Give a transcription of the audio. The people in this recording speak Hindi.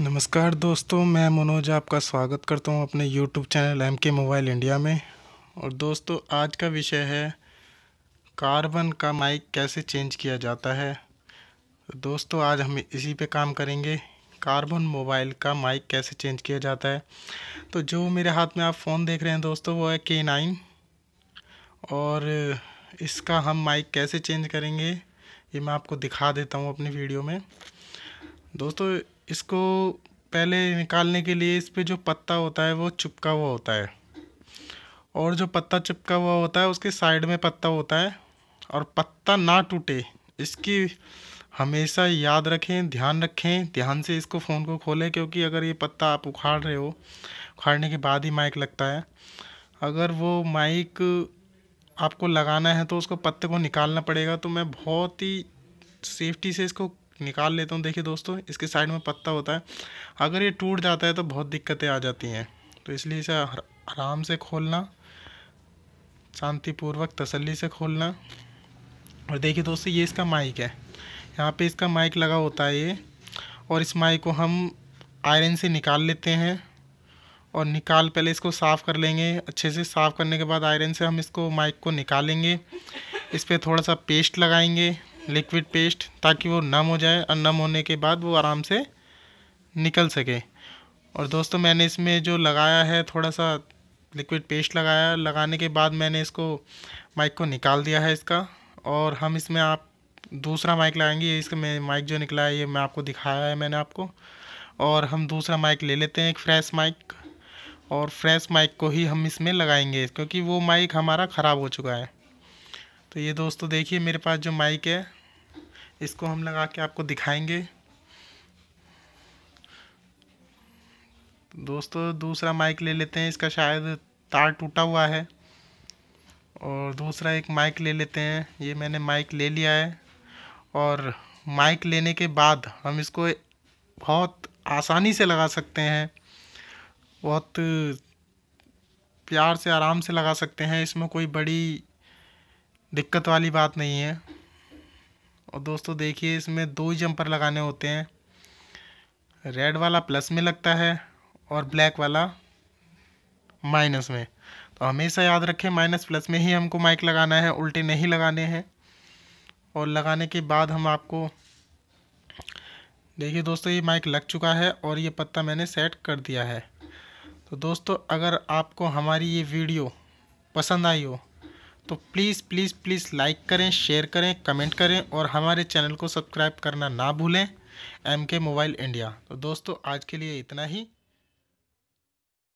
नमस्कार दोस्तों मैं मनोज आपका स्वागत करता हूं अपने YouTube channel M K mobile India में और दोस्तों आज का विषय है कार्बन का माइक कैसे चेंज किया जाता है दोस्तों आज हम इसी पे काम करेंगे कार्बन मोबाइल का माइक कैसे चेंज किया जाता है तो जो मेरे हाथ में आप फ़ोन देख रहे हैं दोस्तों वो है के नाइन और इसका हम माइक कैसे चेंज करेंगे ये मैं आपको दिखा देता हूँ अपनी वीडियो में दोस्तों इसको पहले निकालने के लिए इस पर जो पत्ता होता है वो चिपका हुआ होता है और जो पत्ता चिपका हुआ होता है उसके साइड में पत्ता होता है और पत्ता ना टूटे इसकी हमेशा याद रखें ध्यान रखें ध्यान से इसको फ़ोन को खोलें क्योंकि अगर ये पत्ता आप उखाड़ रहे हो उखाड़ने के बाद ही माइक लगता है अगर वो माइक आपको लगाना है तो उसको पत्ते को निकालना पड़ेगा तो मैं बहुत ही सेफ्टी से इसको निकाल लेता हूँ देखिए दोस्तों इसके साइड में पत्ता होता है अगर ये टूट जाता है तो बहुत दिक्कतें आ जाती हैं तो इसलिए इसे आराम से खोलना शांतिपूर्वक तसल्ली से खोलना और देखिए दोस्तों ये इसका माइक है यहाँ पे इसका माइक लगा होता है ये और इस माइक को हम आयरन से निकाल लेते हैं और निकाल पहले इसको साफ़ कर लेंगे अच्छे से साफ़ करने के बाद आयरन से हम इसको माइक को निकालेंगे इस पर थोड़ा सा पेस्ट लगाएंगे लिक्विड पेस्ट ताकि वो नम हो जाए और नम होने के बाद वो आराम से निकल सके और दोस्तों मैंने इसमें जो लगाया है थोड़ा सा लिक्विड पेस्ट लगाया लगाने के बाद मैंने इसको माइक को निकाल दिया है इसका और हम इसमें आप दूसरा माइक लगाएंगे इसका मैं माइक जो निकला है ये मैं आपको दिखाया है मैंने आपको और हम दूसरा माइक ले लेते हैं एक फ्रेश माइक और फ्रेश माइक को ही हम इसमें लगाएंगे क्योंकि वो माइक हमारा ख़राब हो चुका है तो ये दोस्तों देखिए मेरे पास जो माइक है इसको हम लगा के आपको दिखाएंगे दोस्तों दूसरा माइक ले लेते हैं इसका शायद तार टूटा हुआ है और दूसरा एक माइक ले लेते हैं ये मैंने माइक ले लिया है और माइक लेने के बाद हम इसको बहुत आसानी से लगा सकते हैं बहुत प्यार से आराम से लगा सकते हैं इसमें कोई बड़ी दिक्कत वाली बात नहीं है और दोस्तों देखिए इसमें दो ही जंपर लगाने होते हैं रेड वाला प्लस में लगता है और ब्लैक वाला माइनस में तो हमेशा याद रखें माइनस प्लस में ही हमको माइक लगाना है उल्टे नहीं लगाने हैं और लगाने के बाद हम आपको देखिए दोस्तों ये माइक लग चुका है और ये पत्ता मैंने सेट कर दिया है तो दोस्तों अगर आपको हमारी ये वीडियो पसंद आई हो तो प्लीज़ प्लीज़ प्लीज़ लाइक करें शेयर करें कमेंट करें और हमारे चैनल को सब्सक्राइब करना ना भूलें एम के मोबाइल इंडिया तो दोस्तों आज के लिए इतना ही